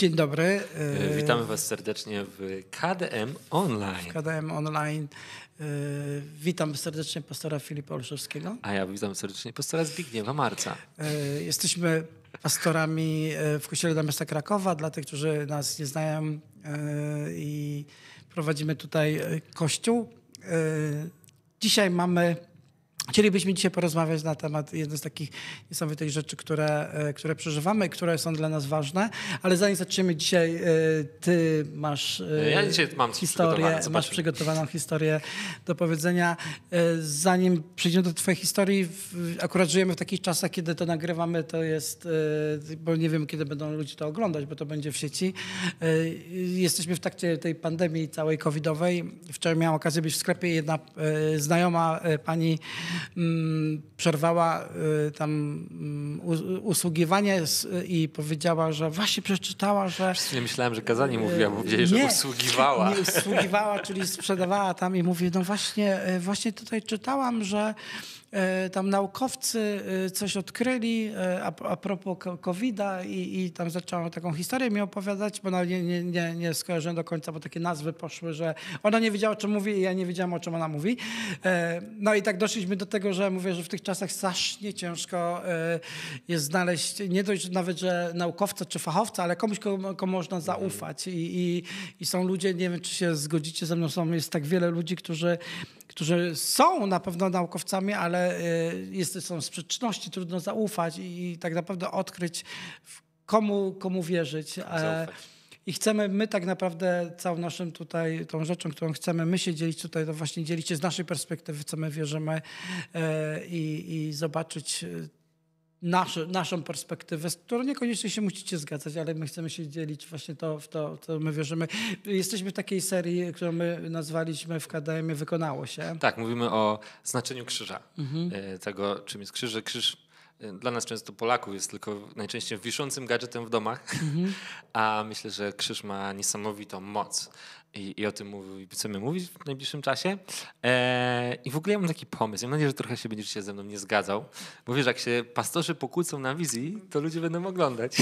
Dzień dobry. E, witamy Was serdecznie w KDM Online. W KDM Online. E, witam serdecznie pastora Filipa Olszewskiego. A ja witam serdecznie pastora Zbigniewa Marca. E, jesteśmy pastorami w Kościele dla Miasta Krakowa. Dla tych, którzy nas nie znają i prowadzimy tutaj kościół. Dzisiaj mamy Chcielibyśmy dzisiaj porozmawiać na temat jednej z takich niesamowitych rzeczy, które, e, które przeżywamy, które są dla nas ważne, ale zanim zaczniemy dzisiaj, e, ty masz e, ja dzisiaj mam historię, masz przygotowaną historię do powiedzenia. Zanim przejdziemy do twojej historii, akurat żyjemy w takich czasach, kiedy to nagrywamy, to jest, bo nie wiem, kiedy będą ludzie to oglądać, bo to będzie w sieci. Jesteśmy w trakcie tej pandemii całej covidowej. Wczoraj miałam okazję być w sklepie i jedna znajoma pani Mm, przerwała y, tam mm, usługiwanie i powiedziała, że właśnie przeczytała, że... Przecież myślałem, że kazanie y, mówiła, bo powiedzieli, że usługiwała. Nie usługiwała, czyli sprzedawała tam i mówi, no właśnie, y, właśnie tutaj czytałam, że E, tam naukowcy e, coś odkryli e, a, a propos COVID-a i, i tam zaczęłam taką historię mi opowiadać, bo nie, nie, nie, nie skojarzyłem do końca, bo takie nazwy poszły, że ona nie wiedziała o czym mówi i ja nie wiedziałam o czym ona mówi. No i tak doszliśmy do tego, że mówię, że w tych czasach strasznie ciężko jest znaleźć, nie dość nawet, że naukowca czy fachowca, ale komuś, komu, można mhm. zaufać I, i, i są ludzie, nie wiem czy się zgodzicie ze mną, są, jest tak wiele ludzi, którzy którzy są na pewno naukowcami, ale y, jest, są sprzeczności, trudno zaufać i tak naprawdę odkryć, komu, komu wierzyć. E, I chcemy, my tak naprawdę całą naszą tutaj, tą rzeczą, którą chcemy my się dzielić tutaj, to właśnie dzielić się z naszej perspektywy, co my wierzymy e, i zobaczyć naszy, naszą perspektywę, z którą niekoniecznie się musicie zgadzać, ale my chcemy się dzielić właśnie to, w to, co my wierzymy. Jesteśmy w takiej serii, którą my nazwaliśmy w KDM Wykonało się. Tak, mówimy o znaczeniu krzyża, mhm. E, tego czym jest krzyż, krzyż e, dla nas często Polaków jest tylko najczęściej wiszącym gadżetem w domach, mhm. a myślę, że krzyż ma niesamowitą moc i, I, o tym mówi, chcemy mówić w najbliższym czasie. Eee, I w ogóle ja mam taki pomysł. Mam nadzieję, że trochę się będziesz się ze mną nie zgadzał. Mówisz, że jak się pastorzy pokłócą na wizji, to ludzie będą oglądać.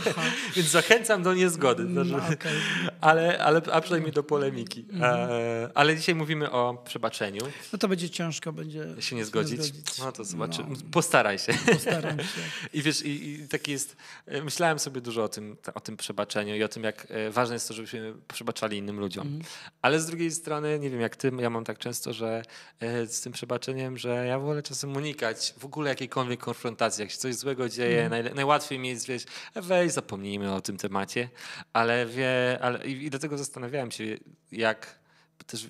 Więc zachęcam do niezgody. Mm, znaczy, no, okay. ale, ale, a przynajmniej do polemiki. Eee, ale dzisiaj mówimy o przebaczeniu. No to będzie ciężko, będzie się nie zgodzić. Nie zgodzić. No to zobaczymy. No. Postaraj się. Postaram się. I wiesz, i, i taki jest. Myślałem sobie dużo o tym, o tym przebaczeniu i o tym, jak e, ważne jest to, żebyśmy przebaczali innym ludziom ludziom. Mhm. Ale z drugiej strony, nie wiem jak ty, ja mam tak często, że e, z tym przebaczeniem, że ja wolę czasem unikać w ogóle jakiejkolwiek konfrontacji. Jak się coś złego dzieje, mhm. najłatwiej mi jest wieść, weź, zapomnijmy o tym temacie. Ale wie, ale, i, i dlatego zastanawiałem się, jak też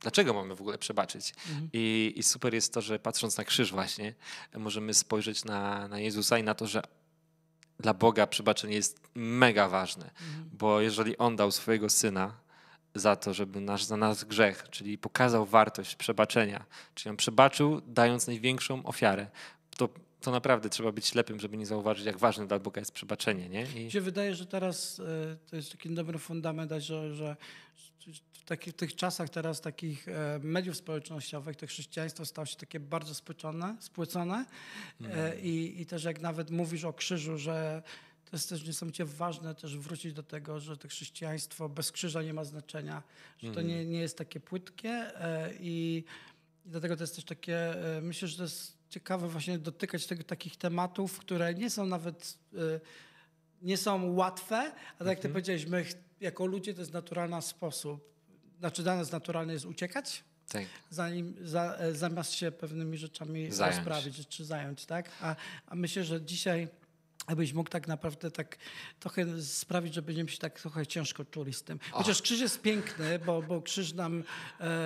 dlaczego mamy w ogóle przebaczyć. Mhm. I, I, super jest to, że patrząc na krzyż właśnie, możemy spojrzeć na, na Jezusa i na to, że dla Boga przebaczenie jest mega ważne, mhm. bo jeżeli On dał swojego Syna, za to, żeby nasz, za nas grzech, czyli pokazał wartość przebaczenia, czyli on przebaczył, dając największą ofiarę. To, to naprawdę trzeba być ślepym, żeby nie zauważyć, jak ważne dla Boga jest przebaczenie. Nie? I... Mi się wydaje, że teraz e, to jest taki dobry fundament, że, że w, takich, w tych czasach teraz takich e, mediów społecznościowych to chrześcijaństwo stało się takie bardzo spłycone, spłycone. Mm. I, i też jak nawet mówisz o krzyżu, że to jest też niesamowicie ważne też wrócić do tego, że to chrześcijaństwo bez krzyża nie ma znaczenia, że to nie, mhm. nie jest takie płytkie i, e, i dlatego to jest też takie, e, myślę, że to jest ciekawe właśnie dotykać tego, takich tematów, które nie są nawet, e, nie są łatwe, a tak jak ty mhm. powiedziałeś, my jako ludzie to jest naturalny sposób, znaczy dla nas naturalny jest uciekać, tak. Zanim, za, zamiast się pewnymi rzeczami zająć. rozprawić czy zająć, tak? A, a myślę, że dzisiaj abyś mógł tak naprawdę tak trochę sprawić, że będziemy się tak trochę ciężko czuli z tym. Chociaż krzyż jest piękny, bo, bo krzyż nam e,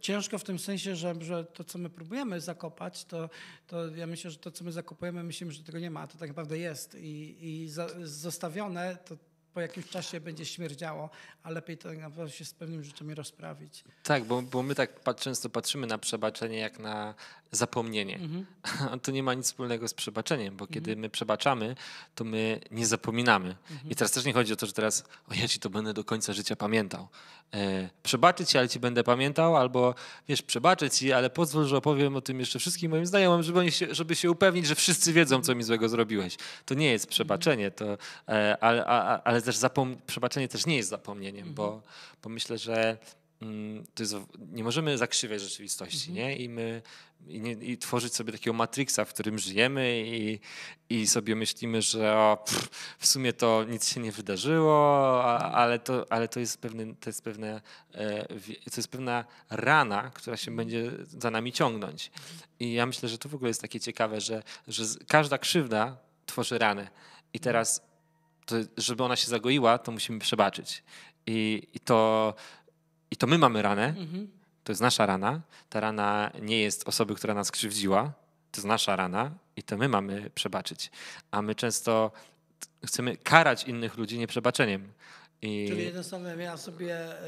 ciężko w tym sensie, że, że to, co my próbujemy zakopać, to, to ja myślę, że to, co my zakopujemy, myślimy, że tego nie ma, a to tak naprawdę jest i, i za, zostawione to po jakimś czasie będzie śmierdziało, a lepiej to tak naprawdę się z pewnymi rzeczami rozprawić. Tak, bo, bo my tak pat, często patrzymy na przebaczenie jak na zapomnienie. Mhm. to nie ma nic wspólnego z przebaczeniem, bo mhm. kiedy my przebaczamy, to my nie zapominamy. Mhm. I teraz też nie chodzi o to, że teraz o ja ci to będę do końca życia pamiętał. E, przebaczę ci, ale ci będę pamiętał, albo wiesz, przebaczę ci, ale pozwól, że opowiem o tym jeszcze wszystkim moim znajomym, żeby, się, żeby się upewnić, że wszyscy wiedzą, co mi złego zrobiłeś. To nie jest przebaczenie, to, e, ale, a, ale też zapom- przebaczenie też nie jest zapomnieniem, bo, mhm. bo myślę, że Mm, jest, nie możemy zakrzywiać rzeczywistości, mm -hmm. nie? I, my, i, nie, i, tworzyć sobie takiego matrixa, w którym żyjemy i, i sobie myślimy, że o, pff, w sumie to nic się nie wydarzyło, a, ale, to, ale to, jest pewne, to, jest pewne, e, to jest pewna rana, która się będzie za nami ciągnąć. I ja myślę, że to w ogóle jest takie ciekawe, że, że każda krzywda tworzy ranę. I teraz, to, żeby ona się zagoiła, to musimy przebaczyć. I, i to i to my mamy ranę, mhm. to jest nasza rana. Ta rana nie jest osoby, która nas krzywdziła, to jest nasza rana i to my mamy przebaczyć. A my często chcemy karać innych ludzi nieprzebaczeniem. I... Czyli jednym słowem, ja sobie. E,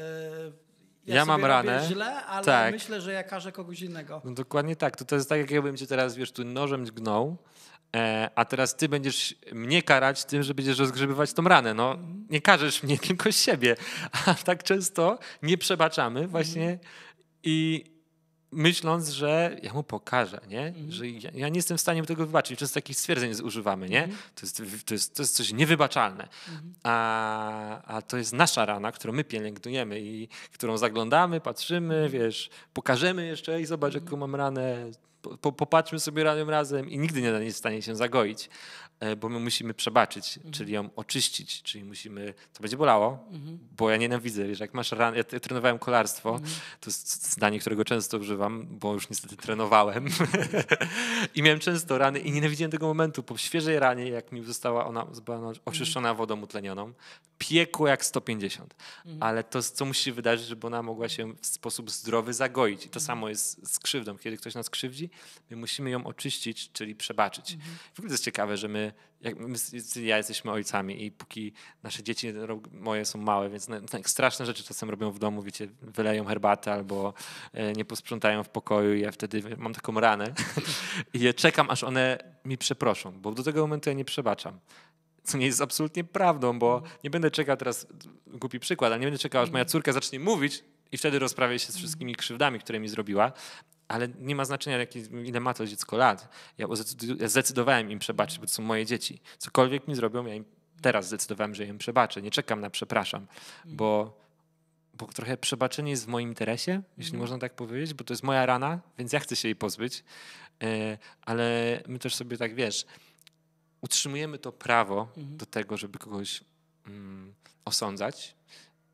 ja, ja sobie mam ranę. źle, ale tak. myślę, że ja każę kogoś innego. No dokładnie tak. To, to jest tak, jakbym cię teraz, wiesz, tu nożem gnął E, a teraz ty będziesz mnie karać tym, że będziesz rozgrzebywać tą ranę. No, nie karzesz mnie, tylko siebie. A tak często nie przebaczamy właśnie mhm. i myśląc, że ja mu pokażę, nie? Mhm. że ja, ja nie jestem w stanie tego wybaczyć. Często takich stwierdzeń używamy, nie? Mhm. To, jest, to, jest, to jest coś niewybaczalne. A, a to jest nasza rana, którą my pielęgnujemy i którą zaglądamy, patrzymy, wiesz, pokażemy jeszcze i zobacz, jaką mam ranę, po, popatrzmy sobie razem razem i nigdy nie jest w stanie się zagoić, e, bo my musimy przebaczyć, mhm. czyli ją oczyścić, czyli musimy, to będzie bolało, mhm. bo ja nienawidzę, wiesz, jak masz ran, ja trenowałem kolarstwo, mhm. to jest zdanie, którego często używam, bo już niestety trenowałem i miałem często rany i nienawidziłem tego momentu, po świeżej ranie, jak mi została ona, była oczyszczona wodą utlenioną, piekło jak 150, mhm. ale to, co musi się wydarzyć, żeby ona mogła się w sposób zdrowy zagoić i to mhm. samo jest z krzywdą, kiedy ktoś nas krzywdzi, my musimy ją oczyścić, czyli przebaczyć. Mhm. W ogóle jest ciekawe, że my, jak my, ja jesteśmy ojcami i póki nasze dzieci moje są małe, więc no, tak straszne rzeczy czasem robią w domu, wiecie, wyleją herbatę albo e, nie posprzątają w pokoju i ja wtedy mam taką ranę i czekam, aż one mi przeproszą, bo do tego momentu ja nie przebaczam co nie jest absolutnie prawdą, bo nie będę czekał teraz, głupi przykład, ale nie będę czekał, aż moja córka zacznie mówić i wtedy rozprawię się z wszystkimi krzywdami, które mi zrobiła, ale nie ma znaczenia, jakie, ile ma to dziecko lat. Ja zdecydowałem im przebaczyć, bo to są moje dzieci. Cokolwiek mi zrobią, ja im teraz zdecydowałem, że im przebaczę. Nie czekam na przepraszam, bo, bo trochę przebaczenie jest w moim interesie, jeśli mm. można tak powiedzieć, bo to jest moja rana, więc ja chcę się jej pozbyć. E, ale my też sobie tak, wiesz, utrzymujemy to prawo mm. do tego, żeby kogoś mm, osądzać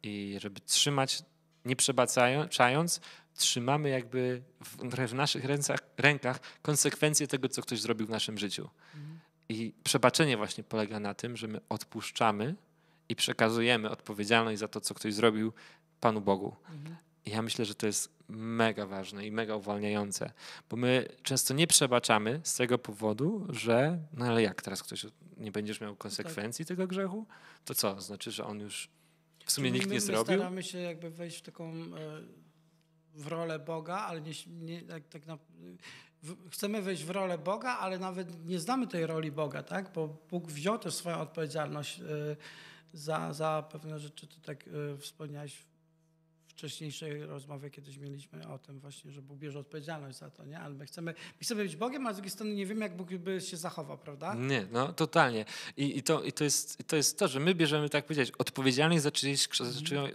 i żeby trzymać, nie przebaczając, trzymamy jakby w, w naszych ręcach, rękach konsekwencje tego, co ktoś zrobił w naszym życiu. Mhm. I przebaczenie właśnie polega na tym, że my odpuszczamy i przekazujemy odpowiedzialność za to, co ktoś zrobił Panu Bogu. Mhm. I ja myślę, że to jest mega ważne i mega uwalniające, bo my często nie przebaczamy z tego powodu, że no ale jak teraz ktoś nie będziesz miał konsekwencji tak. tego grzechu, to co? Znaczy, że on już w sumie Czyli nikt my, nie my zrobił? Staramy się jakby wejść w taką e, w rolę Boga, ale nie, nie tak, tak na, w, chcemy wejść w rolę Boga, ale nawet nie znamy tej roli Boga, tak? bo Bóg wziął też swoją odpowiedzialność y, za, za pewne rzeczy, to tak y, wspomniałeś wcześniejszej rozmowie kiedyś mieliśmy o tym właśnie, że Bóg bierze odpowiedzialność za to, nie? Ale my chcemy, my chcemy być Bogiem, a z drugiej strony nie wiemy, jak Bóg by się zachował, prawda? Nie, no totalnie. I, i, to, i to, jest, to jest to, że my bierzemy, tak powiedzieć, odpowiedzialność za czyjś,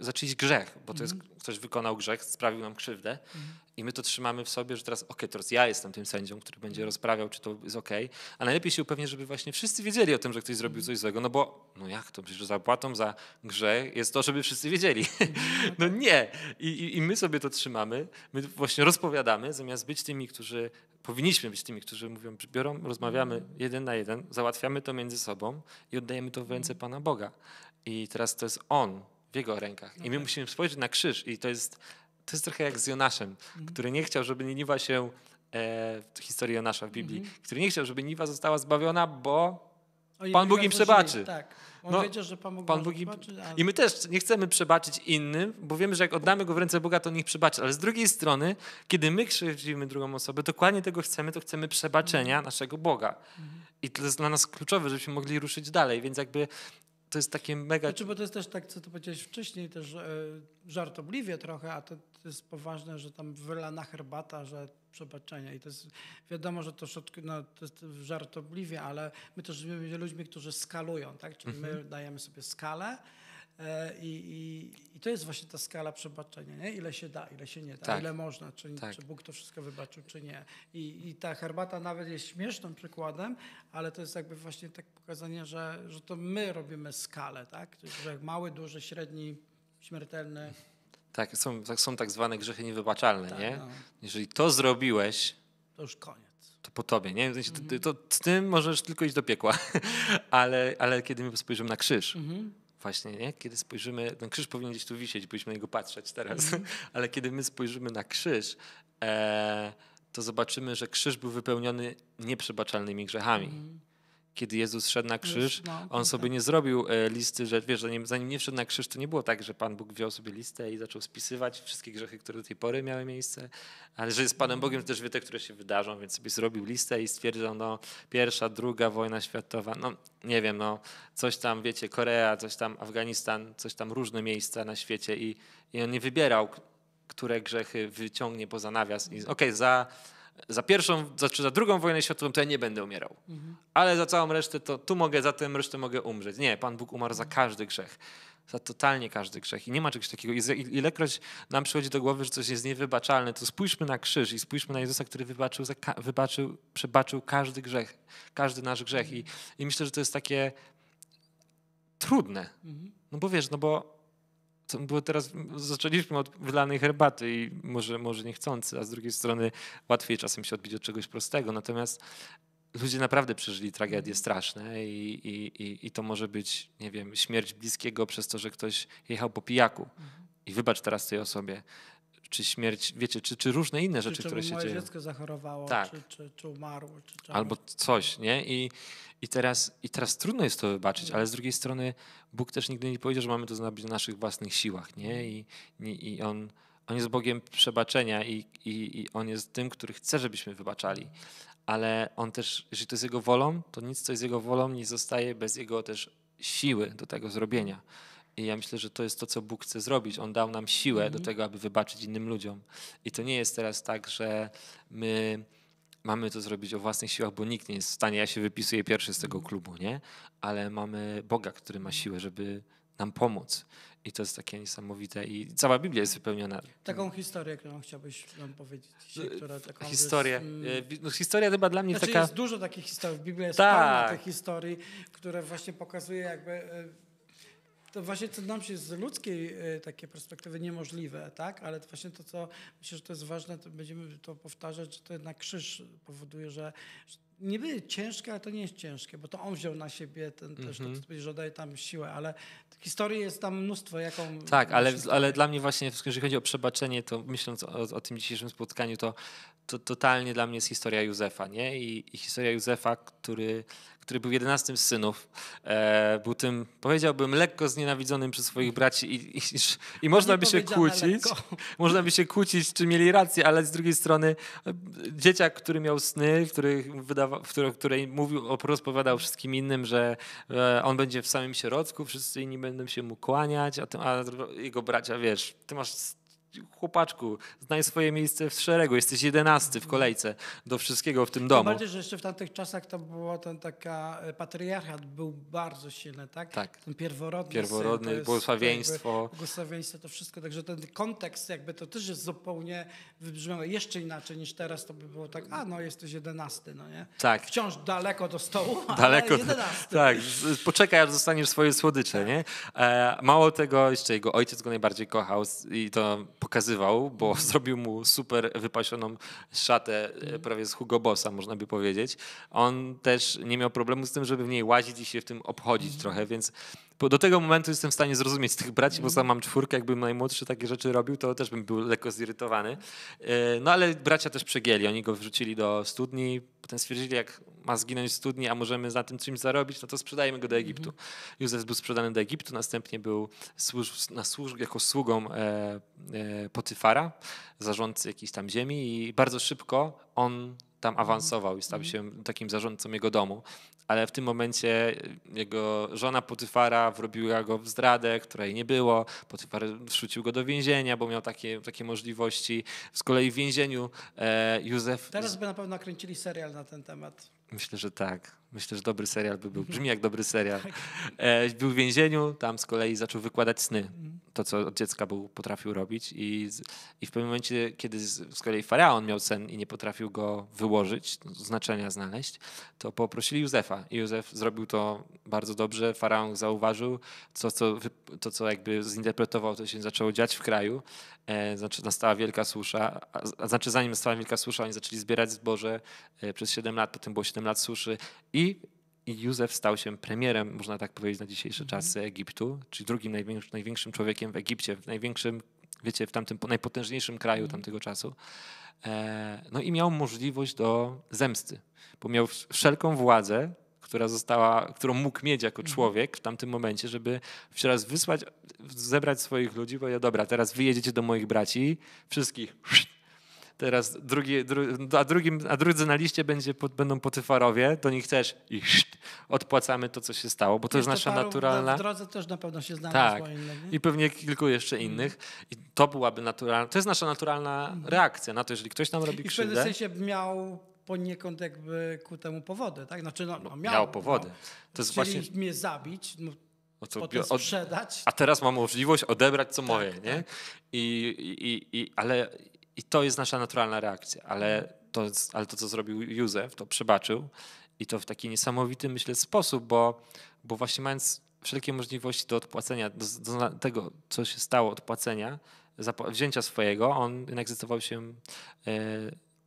za czyjś grzech, bo to jest, mhm. ktoś wykonał grzech, sprawił nam krzywdę mhm. I my to trzymamy w sobie, że teraz, okej, okay, teraz ja jestem tym sędzią, który będzie mhm. rozprawiał, czy to jest okej, okay, a najlepiej się upewnić, żeby właśnie wszyscy wiedzieli o tym, że ktoś zrobił mhm. coś złego, no bo, no jak to, przecież zapłatą za grze jest to, żeby wszyscy wiedzieli. Mhm. no nie! I, i, I my sobie to trzymamy, my właśnie rozpowiadamy, zamiast być tymi, którzy powinniśmy być tymi, którzy mówią, biorą, rozmawiamy jeden na jeden, załatwiamy to między sobą i oddajemy to w ręce Pana Boga. I teraz to jest On w Jego rękach. I my musimy spojrzeć na krzyż i to jest to jest trochę jak z Jonaszem, mm. który nie chciał, żeby Niniwa się, e, historii Jonasza w Biblii, mm. który nie chciał, żeby Niniwa została zbawiona, bo Pan Bóg im przebaczy. Żyje, tak. On no, wiedział, że Pan Bóg, Pan Bóg im... przebaczy. Ale... I my też nie chcemy przebaczyć innym, bo wiemy, że jak oddamy go w ręce Boga, to ich przebaczy. Ale z drugiej strony, kiedy my krzywdzimy drugą osobę, dokładnie tego chcemy, to chcemy przebaczenia mm. naszego Boga. Mhm. I to jest dla nas kluczowe, żebyśmy mogli ruszyć dalej. Więc jakby to jest takie mega... Znaczy, bo to jest też tak, co tu powiedziałeś wcześniej, też e, żartobliwie trochę, a to to jest poważne, że tam wylana herbata, że przebaczenia. I to jest, wiadomo, że to, szotk- no, to jest żartobliwie, ale my też z ludźmi, którzy skalują, tak? Czyli mhm. my dajemy sobie skalę e, i, i, i, to jest właśnie ta skala przebaczenia, nie? Ile się da, ile się nie da, tak. ile można, czy, tak. czy Bóg to wszystko wybaczył, czy nie. I, I ta herbata nawet jest śmiesznym przykładem, ale to jest jakby właśnie tak pokazanie, że, że to my robimy skalę, tak? Że mały, duży, średni, śmiertelny, tak, są tak, są tak zwane grzechy niewybaczalne, tak, nie? No. Jeżeli to zrobiłeś, to już koniec. To po tobie, nie? mm -hmm. to, ty możesz tylko iść do piekła. ale, ale kiedy my spojrzymy na krzyż, mm -hmm. właśnie, nie? Kiedy spojrzymy, ten krzyż powinien gdzieś tu wisieć, powinniśmy jego patrzeć teraz, mm -hmm. ale kiedy my spojrzymy na krzyż, e, to zobaczymy, że krzyż był wypełniony nieprzebaczalnymi grzechami. Mhm kiedy Jezus szedł na krzyż, no, on no sobie tak. nie zrobił e, listy, że wiesz, zanim, zanim nie wszedł na krzyż, to nie było tak, że Pan Bóg wziął sobie listę i zaczął spisywać wszystkie grzechy, które do tej pory miały miejsce, ale że jest Panem no. Bogiem, to też wie te, które się wydarzą, więc sobie zrobił listę i stwierdził, no pierwsza, druga wojna światowa, no nie wiem, no coś tam, wiecie, Korea, coś tam, Afganistan, coś tam, różne miejsca na świecie i, i on nie wybierał, które grzechy wyciągnie poza nawias i okej, okay, za za pierwszą, za, czy za drugą wojnę światową to ja nie będę umierał. Mhm. Ale za całą resztę to tu mogę, za tym resztę mogę umrzeć. Nie, Pan Bóg umarł za każdy grzech. Za totalnie każdy grzech. I nie ma czegoś takiego. I ilekroć nam przychodzi do głowy, że coś jest niewybaczalne, to spójrzmy na krzyż i spójrzmy na Jezusa, który wybaczył, wybaczył przebaczył każdy grzech, każdy nasz grzech. I, i myślę, że to jest takie trudne. Mhm. No bo wiesz, no bo to było teraz, zaczęliśmy od wylanej herbaty i może, może niechcący, a z drugiej strony łatwiej czasem się odbić od czegoś prostego. Natomiast ludzie naprawdę przeżyli tragedie mhm. straszne i, i, i, i to może być, nie wiem, śmierć bliskiego przez to, że ktoś jechał po pijaku. Mhm. I wybacz teraz tej osobie czy śmierć, wiecie, czy, czy różne inne rzeczy, czy, które się dzieją. Czy dziecko zachorowało, tak. czy, czy, czy umarło. Czy Albo coś, nie? I, i, teraz, I teraz trudno jest to wybaczyć, mm. ale z drugiej strony Bóg też nigdy nie powiedział, że mamy to zrobić na naszych własnych siłach, nie? Mm. I, i, i on, on jest Bogiem przebaczenia i, i, i On jest tym, który chce, żebyśmy wybaczali. Ale On też, jeżeli to jest Jego wolą, to nic, co jest Jego wolą, nie zostaje bez Jego też siły do tego zrobienia. I ja myślę, że to jest to, co Bóg chce zrobić. On dał nam siłę mhm. do tego, aby wybaczyć innym ludziom. I to nie jest teraz tak, że my mamy to zrobić o własnych siłach, bo nikt nie jest w stanie. Ja się wypisuję pierwszy z tego mhm. klubu, nie? Ale mamy Boga, który ma siłę, żeby nam pomóc. I to jest takie niesamowite. I cała Biblia jest wypełniona. Taką historię, którą chciałbyś nam powiedzieć dzisiaj, no, która taką Historię. Jest, mm, e, no, historia chyba dla mnie znaczy taka... jest dużo takich historii. Biblia jest tak. pełna tych historii, które właśnie pokazuje jakby e, to właśnie to nam się z ludzkiej e, takiej perspektywy niemożliwe, tak? Ale to właśnie to, co myślę, że to jest ważne, to będziemy to powtarzać, że to jednak krzyż powoduje, że, że niby ciężkie, ale to nie jest ciężkie, bo to on wziął na siebie ten też, mm -hmm. to, mhm. że daje tam siłę, ale historii jest tam mnóstwo, jaką... Tak, ale, ale tak? dla mnie właśnie, jeżeli chodzi o przebaczenie, to myśląc o, o tym dzisiejszym spotkaniu, to to totalnie dla mnie jest historia Józefa, nie? I, i historia Józefa, który, który był jedenastym z synów, e, był tym, powiedziałbym, lekko znienawidzonym przez swoich braci i, i, i można by się kłócić, lekko. można by się kłócić, czy mieli rację, ale z drugiej strony e, dzieciak, który miał sny, który, wydawał, który, który mówił, rozpowiadał wszystkim innym, że e, on będzie w samym środku, wszyscy inni będą się mu kłaniać, a, a jego bracia, wiesz, ty masz chłopaczku, znaj swoje miejsce w szeregu, jesteś jedenasty w kolejce do wszystkiego w tym domu. Bardziej, że jeszcze w tamtych czasach to była ten taka, e, patriarchat był bardzo silny, tak? Tak. Ten pierworodny. Pierworodny, syn, błogosławieństwo. Błogosławieństwo, to wszystko, także ten kontekst jakby to też jest zupełnie, wybrzmiało jeszcze inaczej niż teraz, to by było tak, a no jesteś jedenasty, no nie? Tak. Wciąż daleko do stołu, daleko ale jedenasty. Tak, poczekaj aż dostaniesz swoje słodycze, tak. nie? E, mało tego, jeszcze jego ojciec go najbardziej kochał i to pokazywał, bo zrobił mu super wypasioną szatę e, mhm. prawie z Hugo Bossa, można by powiedzieć. On też nie miał problemu z tym, żeby w niej łazić i się w tym obchodzić mhm. trochę, więc do tego momentu jestem w stanie zrozumieć tych braci, bo sam mam czwórkę, jakbym najmłodszy takie rzeczy robił, to też bym był lekko zirytowany. E, no ale bracia też przegięli, oni go wrzucili do studni, potem stwierdzili, jak ma zginąć w studni, a możemy za tym czymś zarobić, no to sprzedajemy go do Egiptu. Józef był sprzedany do Egiptu, następnie był na służ, jako sługą e, e, Potyfara, zarządcy jakiejś tam ziemi i bardzo szybko on tam mhm. awansował i stał mhm. się takim zarządcą jego domu. Ale w tym momencie jego żona Potyfara wrobiła go w zdradę, której nie było. Potyfar wrzucił go do więzienia, bo miał takie, takie możliwości. Z kolei w więzieniu e, Józef... Teraz by na pewno kręcili serial na ten temat. Myślę, że tak. Myślę, że dobry serial by był. Brzmi jak dobry serial. Tak. E, był w więzieniu, tam z kolei zaczął wykładać sny mhm to, co od dziecka był, potrafił robić. I, I w pewnym momencie, kiedy z, z kolei faraon miał sen i nie potrafił go wyłożyć, znaczenia znaleźć, to poprosili Józefa. I Józef zrobił to bardzo dobrze. Faraon zauważył to, co, to, co jakby zinterpretował, to się zaczęło dziać w kraju. E, znaczy, nastała wielka susza. A, znaczy, zanim nastała wielka susza, oni zaczęli zbierać zboże e, przez 7 lat, potem było 7 lat suszy. I i Józef stał się premierem, można tak powiedzieć, na dzisiejsze mhm. czasy Egiptu, czyli drugim największym, największym człowiekiem w Egipcie, w największym, wiecie, w tamtym najpotężniejszym kraju mhm. tamtego czasu. E, no i miał możliwość do zemsty, bo miał wszelką władzę, która została, którą mógł mieć jako mhm. człowiek w tamtym momencie, żeby raz wysłać, zebrać swoich ludzi, bo ja dobra, teraz wyjedziecie do moich braci, wszystkich Teraz drugi, dru, no, a, drugim, a drudzy na liście będzie, będą potyfarowie, to nie też i szt, odpłacamy to, co się stało, bo to jest nasza naturalna... W drodze też na pewno się znalazło tak. Inne, I pewnie kilku jeszcze mhm. innych. I to byłaby naturalna, to jest nasza naturalna mhm. reakcja na to, jeżeli ktoś nam robi I krzywdę. I w pewnym sensie miał poniekąd jakby ku temu powody, tak? Znaczy no, no, no miał, miał no. powody. No, to jest właśnie... mnie zabić, no, co, sprzedać. A teraz mam możliwość odebrać co tak, moje, nie? Tak. I, i, i, ale i to jest nasza naturalna reakcja, ale to, ale to, co zrobił Józef, to przebaczył i to w taki niesamowity, myślę, sposób, bo, bo właśnie mając wszelkie możliwości do odpłacenia, do, do tego, co się stało, odpłacenia, wzięcia swojego, on jednak zdecydował się e,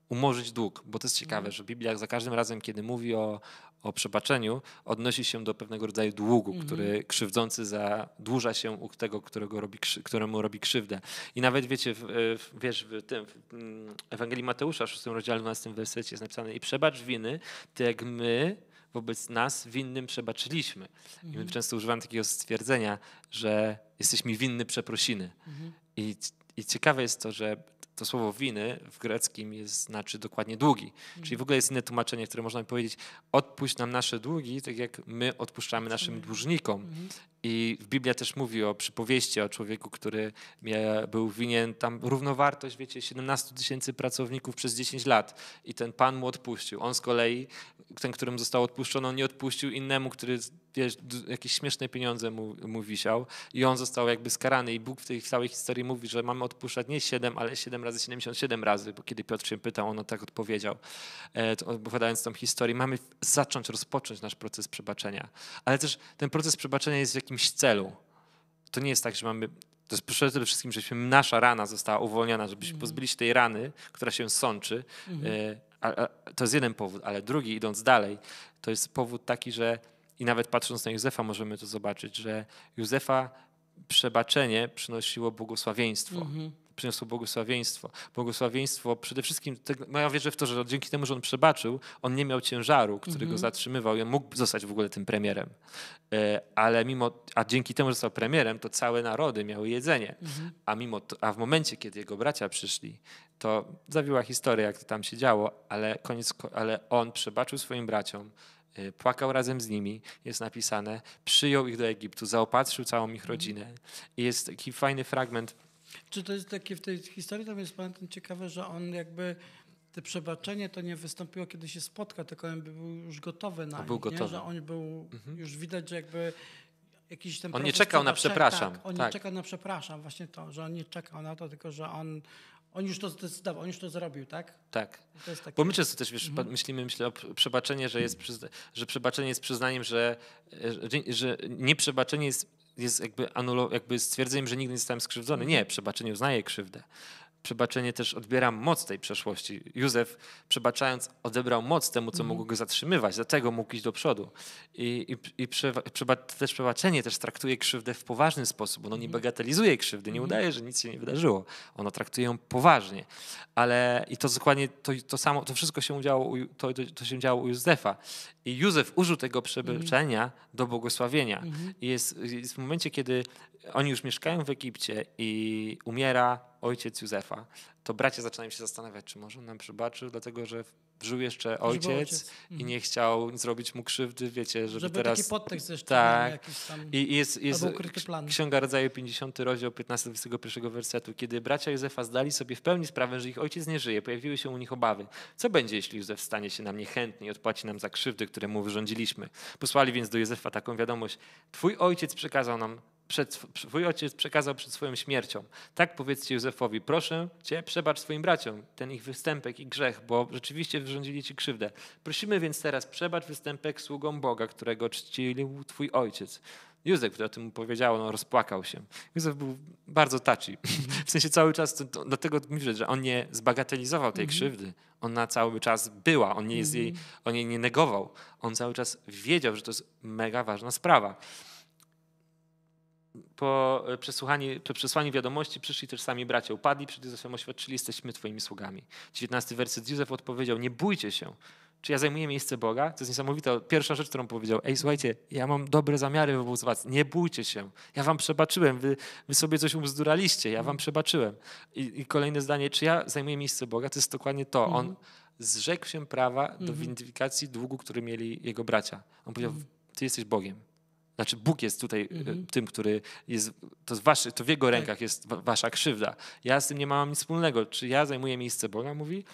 umorzyć dług, bo to jest ciekawe, mhm. że Biblia za każdym razem, kiedy mówi o, o przebaczeniu odnosi się do pewnego rodzaju długu, mhm. który krzywdzący zadłuża się u tego, którego robi, któremu robi krzywdę. I nawet wiecie, w, w wiesz, w tym w mm, Ewangelii Mateusza, 6 rozdziale 12 wersecie jest napisane i przebacz winy, tak jak my wobec nas winnym przebaczyliśmy. I my mhm. często używamy takiego stwierdzenia, że jesteśmy winni winny przeprosiny. Mhm. I, I ciekawe jest to, że to słowo winy w greckim jest, znaczy dokładnie długi. Mhm. Czyli w ogóle jest inne tłumaczenie, które można by powiedzieć, odpuść nam nasze długi, tak jak my odpuszczamy naszym dłużnikom. Mhm. I Biblia też mówi o przypowieści o człowieku, który był winien tam równowartość, wiecie, 17 tysięcy pracowników przez 10 lat i ten pan mu odpuścił. On z kolei, ten, którym został odpuszczony, nie odpuścił innemu, który wiesz, jakieś śmieszne pieniądze mu, mu wisiał i on został jakby skarany. I Bóg w tej całej historii mówi, że mamy odpuszczać nie 7, ale 7 77 razy 77 razy, bo kiedy Piotr się pytał, on tak odpowiedział, e, opowiadając tą historię. Mamy zacząć, rozpocząć nasz proces przebaczenia. Ale też ten proces przebaczenia jest w jakimś celu. To nie jest tak, że mamy to jest przede wszystkim, żebyśmy nasza rana została uwolniona, żebyśmy mhm. pozbyli się tej rany, która się sączy. Mhm. E, to jest jeden powód, ale drugi, idąc dalej, to jest powód taki, że i nawet patrząc na Józefa możemy to zobaczyć, że Józefa przebaczenie przynosiło błogosławieństwo. Mhm przyniosło błogosławieństwo. Błogosławieństwo przede wszystkim, no ja wierzę w to, że dzięki temu, że on przebaczył, on nie miał ciężaru, który go mhm. zatrzymywał i on mógł zostać w ogóle tym premierem. E, ale mimo, a dzięki temu, że został premierem, to całe narody miały jedzenie. Mhm. A, mimo to, a w momencie, kiedy jego bracia przyszli, to zawiła historia, jak to tam się działo, ale, koniec, ale on przebaczył swoim braciom, e, płakał razem z nimi, jest napisane, przyjął ich do Egiptu, zaopatrzył całą ich mhm. rodzinę. I jest taki fajny fragment, czy to jest takie w tej historii, tam jest pan ciekawe, że on jakby te przebaczenie to nie wystąpiło, kiedy się spotka, tylko on był już gotowy na to był gotowy. że on był, mhm. już widać, że jakby jakiś ten... On nie czekał na przepraszam. Tak, on tak. nie czekał na przepraszam, właśnie to, że on nie czekał na to, tylko że on, on już to zdecydował, on już to zrobił, tak? Tak. Takie... Bo my często też wiesz, mhm. myślimy myślę o przebaczenie, że, jest, że przebaczenie jest przyznaniem, że, e, że, że nieprzebaczenie jest jest jakby, anulo, jakby stwierdzeniem, że nigdy nie zostałem skrzywdzony. Nie, przebaczenie uznaje krzywdę, przebaczenie też odbiera moc tej przeszłości. Józef, przebaczając, odebrał moc temu, co mhm. mogło go zatrzymywać, dlatego mógł iść do przodu. I, i, i przeba, też przebaczenie też traktuje krzywdę w poważny sposób. Ono nie mhm. bagatelizuje krzywdy, nie mhm. udaje, że nic się nie wydarzyło. Ono traktuje ją poważnie. Ale i to dokładnie to, to samo, to wszystko się działo, u, to, to, się działo u Józefa. I Józef użył tego przebaczenia do błogosławienia. I jest, jest w momencie, kiedy oni już mieszkają w Egipcie i umiera ojciec Józefa, to bracia zaczynają się zastanawiać, czy może on nam przebaczył, dlatego że żył jeszcze ojciec, ojciec. i mm. nie chciał zrobić mu krzywdy, wiecie, żeby, żeby teraz... taki podtekst jeszcze tak. jakiś tam, I jest, jest Księga Rodzaju 50, rozdział 15-21 wersetu. Kiedy bracia Józefa zdali sobie w pełni sprawę, że ich ojciec nie żyje, pojawiły się u nich obawy. Co będzie, jeśli Józef stanie się nam niechętny i odpłaci nam za krzywdy, które mu wyrządziliśmy? Posłali więc do Józefa taką wiadomość. Twój ojciec przekazał nam przed, twój ojciec przekazał przed swoją śmiercią. Tak powiedzcie Józefowi, proszę cię, przebacz swoim braciom ten ich występek i grzech, bo rzeczywiście wyrządzili ci krzywdę. Prosimy więc teraz, przebacz występek sługom Boga, którego czcił twój ojciec. Józef, który o tym mu powiedział, no, rozpłakał się. Józef był bardzo taci. W sensie cały czas, to, to, dlatego mówię, że on nie zbagatelizował tej mm -hmm. krzywdy. Ona cały czas była, on, nie mm -hmm. jej, mhm. on jej nie negował. On cały czas wiedział, że to jest mega ważna sprawa po e, przesłuchaniu, po przesłaniu wiadomości przyszli też sami bracia. Upadli przed Józefem, oświadczyli, jesteśmy twoimi sługami. 19 werset Józef odpowiedział, nie bójcie się, czy ja zajmuję miejsce Boga? To jest niesamowite. Pierwsza rzecz, którą powiedział, ej, słuchajcie, ja mam dobre zamiary wobec was, nie bójcie się, ja wam przebaczyłem, wy, wy sobie coś umzduraliście, ja wam przebaczyłem. I, I, kolejne zdanie, czy ja zajmuję miejsce Boga? To jest dokładnie to. Mhm. On zrzekł się prawa do mhm. windyfikacji długu, który mieli jego bracia. On powiedział, mhm. ty jesteś Bogiem, znaczy Bóg jest tutaj e, mhm. tym, który jest, to, waszy, to w Jego tak. rękach jest wasza krzywda. Ja z tym nie mam nic wspólnego. Czy ja zajmuję miejsce Boga, mówi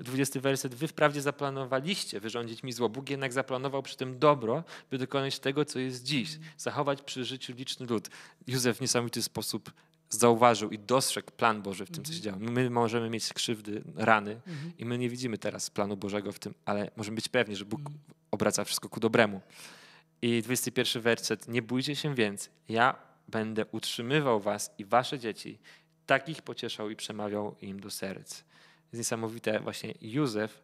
20 werset. Wy wprawdzie zaplanowaliście wyrządzić mi zło. Bóg jednak zaplanował przy tym dobro, by dokonać tego, co jest dziś. Mhm. Zachować przy życiu liczny lud. Józef w niesamowity sposób zauważył i dostrzegł plan Boży w tym, co się mhm. działo. My możemy mieć krzywdy, rany mhm. i my nie widzimy teraz planu Bożego w tym, ale możemy być pewni, że Bóg mhm. obraca wszystko ku dobremu. I 21 werset. Nie bójcie się więc, ja będę utrzymywał was i wasze dzieci. tak ich pocieszał i przemawiał im do serc. Jest niesamowite, właśnie Józef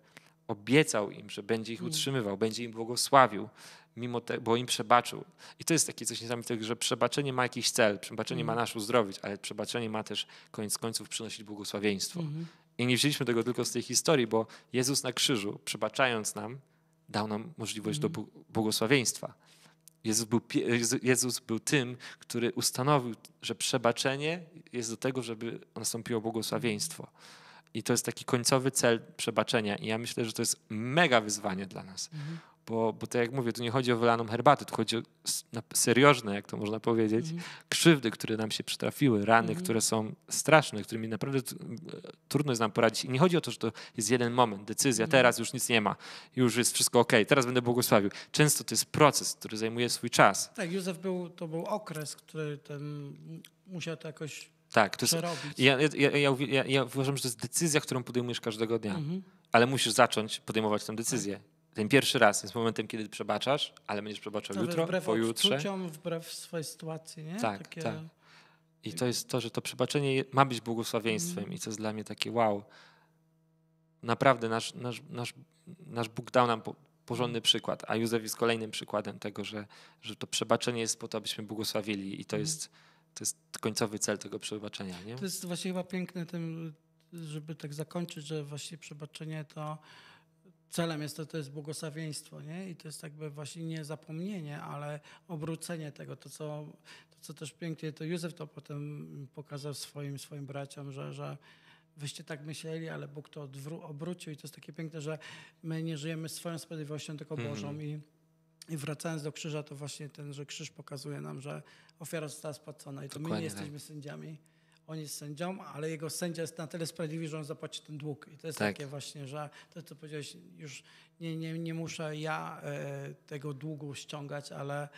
obiecał im, że będzie ich mm. utrzymywał, będzie im błogosławił, mimo te, bo im przebaczył. I to jest takie coś niesamowite, że przebaczenie ma jakiś cel, przebaczenie mm. ma nas uzdrowić, ale przebaczenie ma też koniec końców przynosić błogosławieństwo. Mm. I nie wzięliśmy tego tylko z tej historii, bo Jezus na krzyżu, przebaczając nam, dał nam możliwość mm. do mhm. błogosławieństwa. Jezus był, Jezus był tym, który ustanowił, że przebaczenie jest do tego, żeby nastąpiło błogosławieństwo. I to jest taki końcowy cel przebaczenia. I ja myślę, że to jest mega wyzwanie dla nas. Mhm bo, bo tak jak mówię, tu nie chodzi o wylaną herbatę, tu chodzi o seriożne, jak to można powiedzieć, mm. krzywdy, które nam się przytrafiły, rany, mm. które są straszne, którymi naprawdę e, trudno jest nam poradzić. I nie chodzi o to, że to jest jeden moment, decyzja, mm. teraz już nic nie ma, już jest wszystko ok, teraz będę błogosławił. Często to jest proces, który zajmuje swój czas. Tak, Józef był, to był okres, który ten, musiał to jakoś tak, to jest, ja, ja, ja, ja, uważam, że to jest decyzja, którą podejmujesz każdego dnia, mhm. ale musisz zacząć podejmować tę decyzję ten pierwszy raz jest momentem, kiedy przebaczasz, ale będziesz przebaczał Nawet jutro, wbrew pojutrze. Wbrew wbrew swojej sytuacji, nie? Tak, Takie... tak. I to jest to, że to przebaczenie ma być błogosławieństwem mm. i co jest dla mnie takie wow. Naprawdę nasz, nasz, nasz, nasz Bóg dał nam porządny mhm. przykład, a Józef jest kolejnym przykładem tego, że, że to przebaczenie jest po to, abyśmy błogosławili i to mm. jest, to jest końcowy cel tego przebaczenia. Nie? To jest właśnie chyba piękne, tym, żeby tak zakończyć, że właśnie przebaczenie to celem jest to, to jest błogosławieństwo, nie? I to jest jakby właśnie nie zapomnienie, ale obrócenie tego, to co, to co też pięknie, to Józef to potem pokazał swoim, swoim braciom, że, że wyście tak myśleli, ale Bóg to obrócił i to jest takie piękne, że my nie żyjemy swoją sprawiedliwością, tylko mhm. Bożą mm. i i wracając do krzyża, to właśnie ten, że krzyż pokazuje nam, że ofiara została spłacona i to Dokładnie my nie tak. jesteśmy tak. sędziami, on jest sędzią, ale jego sędzia jest na tyle sprawiedliwy, że on zapłaci ten dług. I to jest tak. takie właśnie, że to, co powiedziałeś, już nie, nie, nie muszę ja e, tego długu ściągać, ale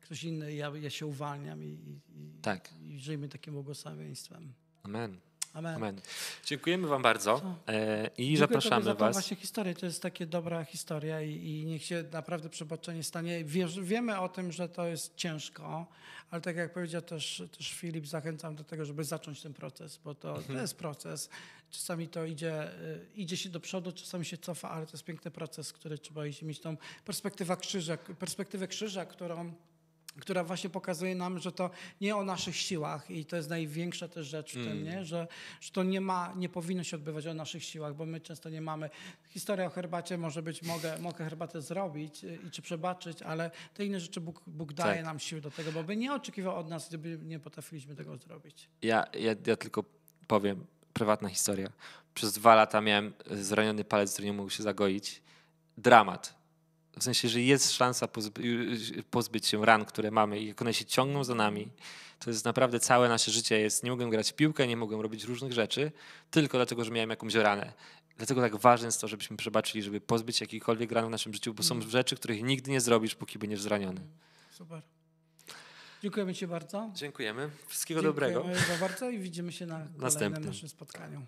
ktoś inny, ja, ja się uwalniam i, i, tak. i żyjmy takim błogosławieństwem. Amen. Amen. Amen. Dziękujemy Wam bardzo e, i Dziękuję zapraszamy za Was. właśnie historię. To jest takie dobra historia i, i niech się naprawdę przebaczenie stanie. wiemy o tym, że to jest ciężko, ale tak jak powiedział też, też Filip, zachęcam do tego, żeby zacząć ten proces, bo to, mhm. to jest proces. Czasami to idzie, e, idzie się do przodu, czasami się cofa, ale to jest piękny proces, który trzeba iść, mieć tą perspektywę krzyża, perspektywę krzyża, którą która właśnie pokazuje nam, że to nie o naszych siłach i to jest największa też rzecz w mm. tym, nie? Że, że to nie ma, nie powinno się odbywać o naszych siłach, bo my często nie mamy. Historia o herbacie może być, mogę, mogę herbatę zrobić i czy przebaczyć, ale te inne rzeczy Bóg, Bóg daje tak. nam sił do tego, bo by nie oczekiwał od nas, gdyby nie potrafiliśmy tego zrobić. Ja, ja, ja tylko powiem, prywatna historia. Przez dwa lata miałem zraniony palec, który nie mógł się zagoić. Dramat w sensie, że jest szansa y, y, pozbyć się ran, które mamy i jak one się ciągną za nami, to jest naprawdę całe nasze życie jest, nie mogłem grać w piłkę, nie mogłem robić różnych rzeczy, tylko dlatego, że miałem jakąś ranę. Dlatego tak ważne jest to, żebyśmy przebaczyli, żeby pozbyć się jakichkolwiek ran w naszym życiu, bo są mm. rzeczy, których nigdy nie zrobisz, póki będziesz zraniony. Super. Dziękujemy Ci bardzo. Dziękujemy. Wszystkiego Dziękujemy dobrego. Dziękujemy bardzo i widzimy się na kolejnym Następnym. naszym spotkaniu.